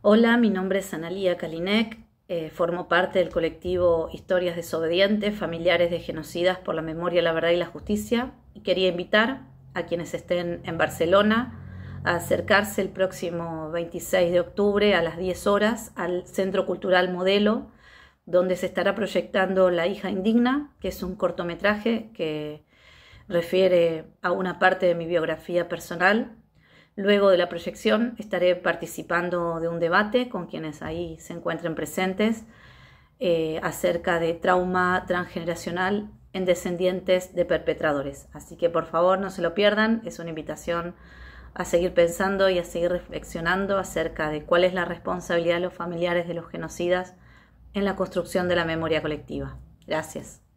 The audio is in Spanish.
Hola, mi nombre es Analia Kalinek, eh, formo parte del colectivo Historias Desobedientes, Familiares de Genocidas por la Memoria, la Verdad y la Justicia y quería invitar a quienes estén en Barcelona a acercarse el próximo 26 de octubre a las 10 horas al Centro Cultural Modelo, donde se estará proyectando La hija indigna, que es un cortometraje que refiere a una parte de mi biografía personal Luego de la proyección estaré participando de un debate con quienes ahí se encuentren presentes eh, acerca de trauma transgeneracional en descendientes de perpetradores. Así que por favor no se lo pierdan, es una invitación a seguir pensando y a seguir reflexionando acerca de cuál es la responsabilidad de los familiares de los genocidas en la construcción de la memoria colectiva. Gracias.